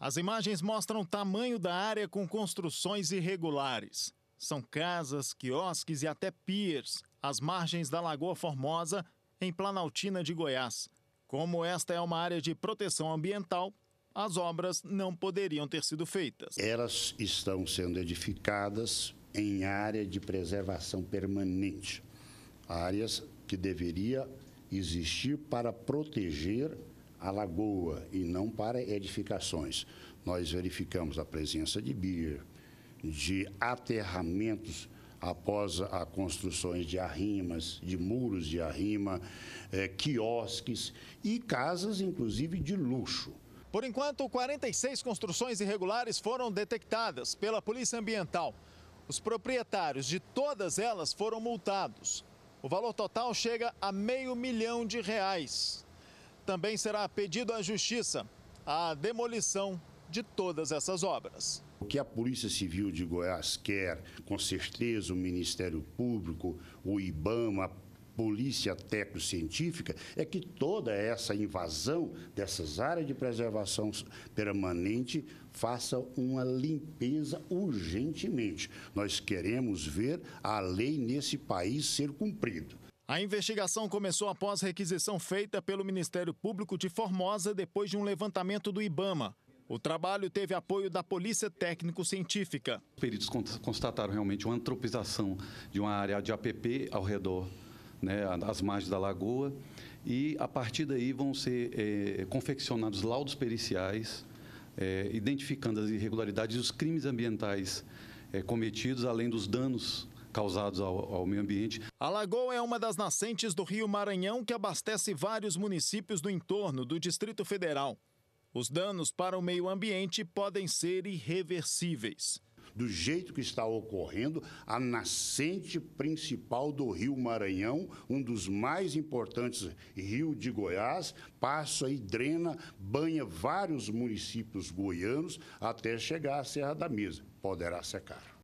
As imagens mostram o tamanho da área com construções irregulares. São casas, quiosques e até piers, às margens da Lagoa Formosa, em Planaltina de Goiás. Como esta é uma área de proteção ambiental, as obras não poderiam ter sido feitas. Elas estão sendo edificadas em área de preservação permanente, áreas que deveria existir para proteger a lagoa e não para edificações. Nós verificamos a presença de bier, de aterramentos após a construções de arrimas, de muros de arrima, eh, quiosques e casas, inclusive, de luxo. Por enquanto, 46 construções irregulares foram detectadas pela Polícia Ambiental. Os proprietários de todas elas foram multados. O valor total chega a meio milhão de reais. Também será pedido à Justiça a demolição de todas essas obras. O que a Polícia Civil de Goiás quer, com certeza o Ministério Público, o IBAMA, a Polícia Tecnocientífica, é que toda essa invasão dessas áreas de preservação permanente faça uma limpeza urgentemente. Nós queremos ver a lei nesse país ser cumprida. A investigação começou após requisição feita pelo Ministério Público de Formosa depois de um levantamento do Ibama. O trabalho teve apoio da Polícia Técnico-Científica. Peritos constataram realmente uma antropização de uma área de APP ao redor, né, às margens da lagoa, e a partir daí vão ser é, confeccionados laudos periciais, é, identificando as irregularidades e os crimes ambientais é, cometidos, além dos danos causados ao, ao meio ambiente. A lagoa é uma das nascentes do Rio Maranhão que abastece vários municípios do entorno do Distrito Federal. Os danos para o meio ambiente podem ser irreversíveis. Do jeito que está ocorrendo, a nascente principal do Rio Maranhão, um dos mais importantes rios de Goiás, passa e drena, banha vários municípios goianos até chegar à Serra da Mesa. Poderá secar.